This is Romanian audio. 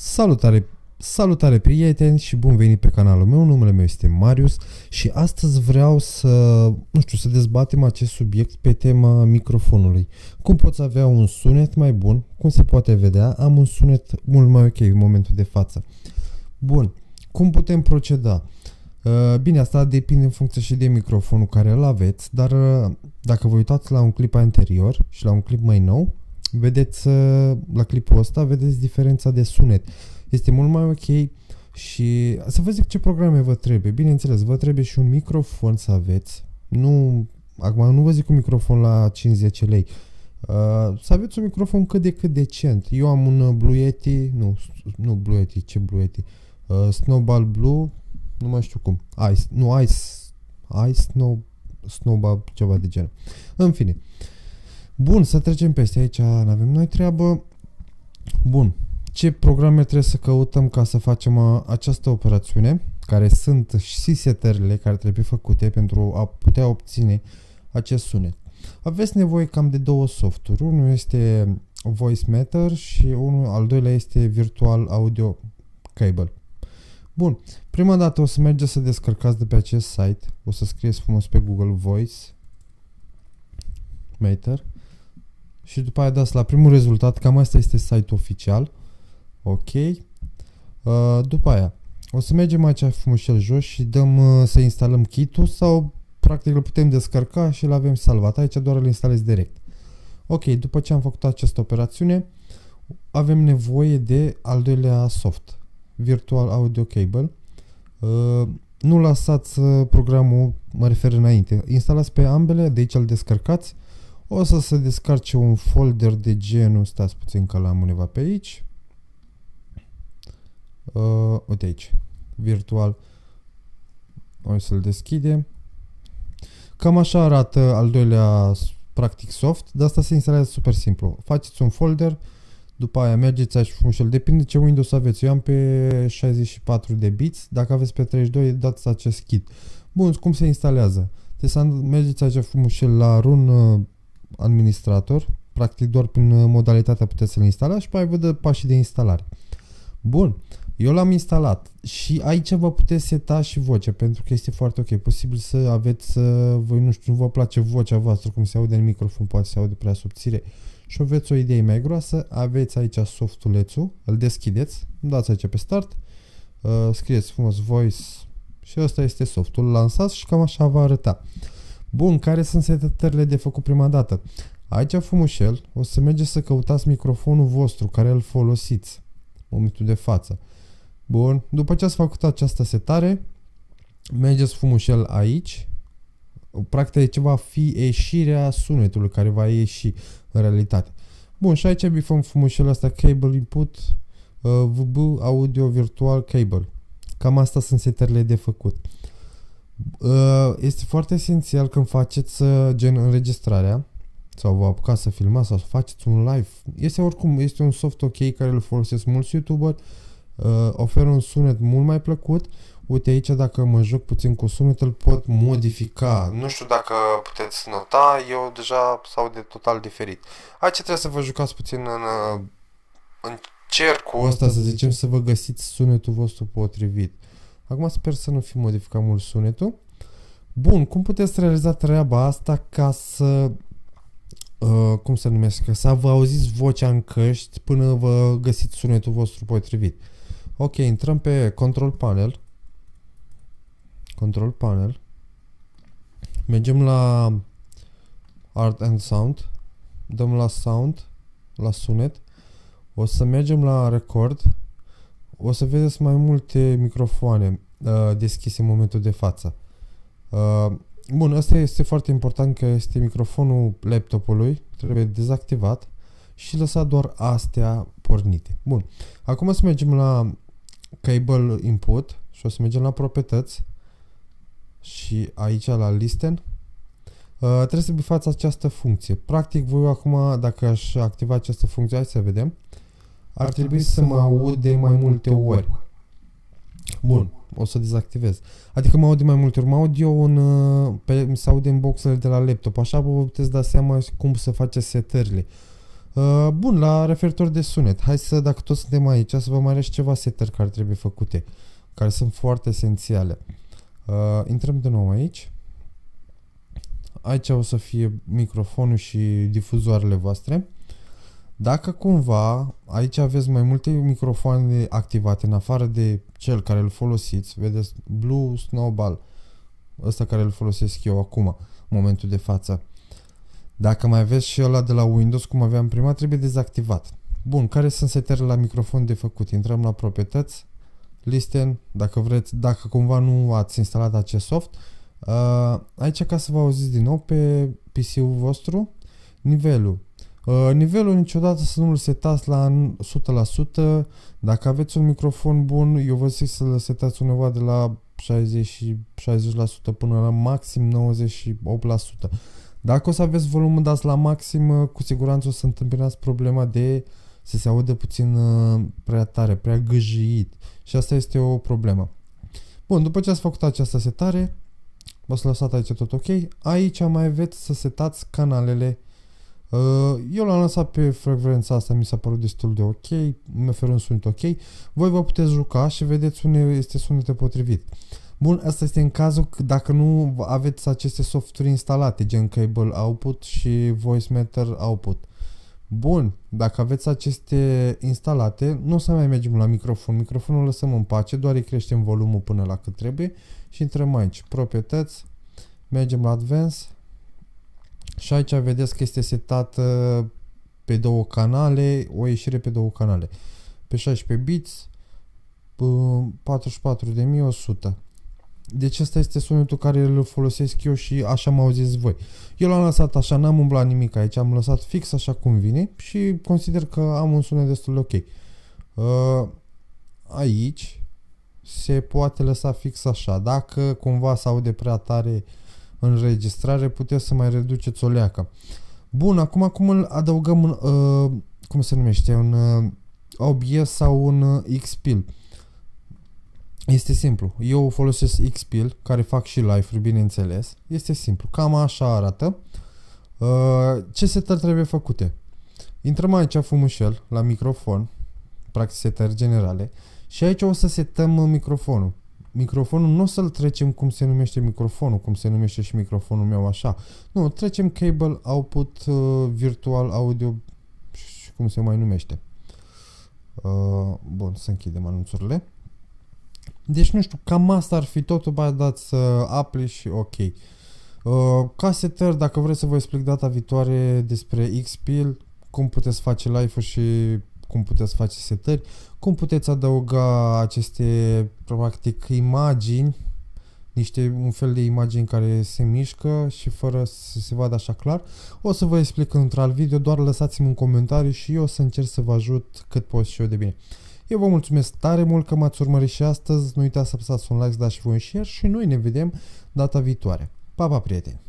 Salutare, salutare prieteni și bun venit pe canalul meu, numele meu este Marius și astăzi vreau să, nu știu, să dezbatem acest subiect pe tema microfonului. Cum poți avea un sunet mai bun? Cum se poate vedea, am un sunet mult mai ok în momentul de față. Bun, cum putem proceda? Uh, bine, asta depinde în funcție și de microfonul care îl aveți, dar uh, dacă vă uitați la un clip anterior și la un clip mai nou, vedeți uh, la clipul ăsta, vedeți diferența de sunet. Este mult mai ok și să vă zic ce programe vă trebuie. Bineînțeles, vă trebuie și un microfon să aveți. Nu, acum nu vă zic un microfon la 50 lei. Uh, să aveți un microfon cât de cât decent. Eu am un uh, Blue Yeti, nu, nu Blue Yeti, ce Blue Yeti? Uh, Snowball Blue, nu mai știu cum. Ice, nu Ice, Ice Snow, Snowball, ceva de genul. În fine, uh, Bun, să trecem peste aici, nu avem noi treabă. Bun, ce programe trebuie să căutăm ca să facem uh, această operațiune? Care sunt și setările care trebuie făcute pentru a putea obține acest sunet. Aveți nevoie cam de două softuri. Unul este Voice Matter și unul al doilea este Virtual Audio Cable. Bun, prima dată o să mergeți să descărcați de pe acest site. O să scrieți frumos pe Google Voice Meter și după aia dați la primul rezultat, cam asta este site-ul oficial. Ok. Uh, după aia, o să mergem aici frumușel jos și dăm uh, să instalăm kit-ul sau practic îl putem descărca și îl avem salvat. Aici doar îl instalezi direct. Ok, după ce am făcut această operațiune, avem nevoie de al doilea soft, Virtual Audio Cable. Uh, nu lăsați programul, mă refer înainte, instalați pe ambele, de aici îl descărcați o să se descarce un folder de genul, stați puțin că l-am undeva pe aici. Uh, uite aici, virtual. O să-l deschidem. Cam așa arată al doilea practic soft, dar asta se instalează super simplu. Faceți un folder, după aia mergeți aici funcțial, depinde ce Windows aveți. Eu am pe 64 de bits, dacă aveți pe 32 dați acest kit. Bun, cum se instalează? Deci mergeți aici frumușel la run uh, administrator, practic doar prin uh, modalitatea puteți să-l instalați și mai văd pașii de instalare. Bun, eu l-am instalat și aici vă puteți seta și vocea, pentru că este foarte ok. Posibil să aveți, să voi nu știu, nu vă place vocea voastră, cum se aude în microfon, poate se aude prea subțire și aveți o idee mai groasă, aveți aici softulețul, îl deschideți, dați aici pe start, uh, scrieți frumos voice și ăsta este softul, lansat și cam așa va arăta. Bun, care sunt setările de făcut prima dată? Aici frumușel, o să mergeți să căutați microfonul vostru care îl folosiți în momentul de față. Bun, după ce ați făcut această setare, mergeți frumușel aici. Practic ce va fi ieșirea sunetului care va ieși în realitate. Bun, și aici bifăm frumușel asta cable input uh, VB audio virtual cable. Cam asta sunt setările de făcut. Uh, este foarte esențial când faceți uh, gen înregistrarea sau vă apucați să filmați sau să faceți un live. Este oricum, este un soft ok care îl folosesc mulți YouTuber, uh, oferă un sunet mult mai plăcut. Uite aici dacă mă joc puțin cu sunet îl pot modifica. Nu știu dacă puteți nota, eu deja sau de total diferit. Aici trebuie să vă jucați puțin în, în cercul ăsta, să zicem, să vă găsiți sunetul vostru potrivit. Acum sper să nu fi modificat mult sunetul. Bun, cum puteți realiza treaba asta ca să... Uh, cum se numesc? Să vă auziți vocea în căști până vă găsiți sunetul vostru potrivit. Ok, intrăm pe Control Panel. Control Panel. Mergem la Art and Sound. Dăm la Sound, la sunet. O să mergem la Record. O să vedeți mai multe microfoane. Uh, deschis în momentul de față. Uh, bun, asta este foarte important că este microfonul laptopului, trebuie dezactivat și lăsat doar astea pornite. Bun, acum să mergem la cable input și o să mergem la proprietăți și aici la listen. Uh, trebuie să bifați această funcție. Practic, voi acum, dacă aș activa această funcție, hai să vedem, ar trebui să mă aud de mai multe ori. Bun o să dezactivez. Adică mă aud de mai multe ori, mă aud eu în, uh, pe, se aude în boxele de la laptop, așa vă puteți da seama cum să faceți setările. Uh, bun, la referitor de sunet, hai să, dacă toți suntem aici, să vă mai arăt ceva setări care trebuie făcute, care sunt foarte esențiale. Uh, intrăm de nou aici. Aici o să fie microfonul și difuzoarele voastre. Dacă cumva, aici aveți mai multe microfoane activate în afară de cel care îl folosiți, vedeți Blue Snowball, ăsta care îl folosesc eu acum, în momentul de față. Dacă mai aveți și ăla de la Windows, cum aveam prima, trebuie dezactivat. Bun, care sunt setările la microfon de făcut? Intrăm la proprietăți, listen, dacă vreți, dacă cumva nu ați instalat acest soft, uh, aici ca să vă auziți din nou pe PC-ul vostru, nivelul Uh, nivelul niciodată să nu-l setați la 100%. Dacă aveți un microfon bun, eu vă zic să-l setați undeva de la 60 60% până la maxim 98%. Dacă o să aveți volumul dat la maxim, uh, cu siguranță o să întâmpinați problema de să se audă puțin uh, prea tare, prea gâjit. Și asta este o problemă. Bun, după ce ați făcut această setare, v-ați lăsat aici tot ok. Aici mai aveți să setați canalele Uh, eu l-am lansat pe frecvența asta, mi s-a părut destul de ok, mi oferă un sunet ok. Voi vă puteți juca și vedeți unde este sunetul potrivit. Bun, asta este în cazul dacă nu aveți aceste softuri instalate, gen Cable Output și voice Matter Output. Bun, dacă aveți aceste instalate, nu o să mai mergem la microfon. Microfonul lăsăm în pace, doar îi creștem volumul până la cât trebuie și intrăm aici, proprietăți, mergem la Advanced și aici vedeți că este setată uh, pe două canale, o ieșire pe două canale. Pe 16 bits, 44.100. Uh, deci asta este sunetul care îl folosesc eu și așa m zis voi. Eu l-am lăsat așa, n-am umblat nimic aici, am lăsat fix așa cum vine și consider că am un sunet destul de ok. Uh, aici se poate lăsa fix așa. Dacă cumva se aude prea tare uh, înregistrare, puteți să mai reduceți o leacă. Bun, acum cum îl adăugăm un, uh, cum se numește, un uh, OBS sau un uh, XPIL? Este simplu. Eu folosesc XPIL, care fac și live-uri, bineînțeles. Este simplu. Cam așa arată. Uh, ce setări trebuie făcute? Intrăm aici fumușel, la microfon, practic setări generale, și aici o să setăm microfonul microfonul nu o să-l trecem cum se numește microfonul, cum se numește și microfonul meu așa. Nu, trecem cable output uh, virtual audio și cum se mai numește. Uh, bun, să închidem anunțurile. Deci, nu știu, cam asta ar fi totul, mai dați să uh, apli și ok. Uh, casetări, dacă vreți să vă explic data viitoare despre Xpil, cum puteți face live-ul și cum puteți face setări, cum puteți adăuga aceste, practic, imagini, niște, un fel de imagini care se mișcă și fără să se vadă așa clar. O să vă explic într-alt video, doar lăsați-mi un comentariu și eu o să încerc să vă ajut cât pot și eu de bine. Eu vă mulțumesc tare mult că m-ați urmărit și astăzi, nu uitați să apăsați un like, dați și voi un share și noi ne vedem data viitoare. Pa, pa, prieteni!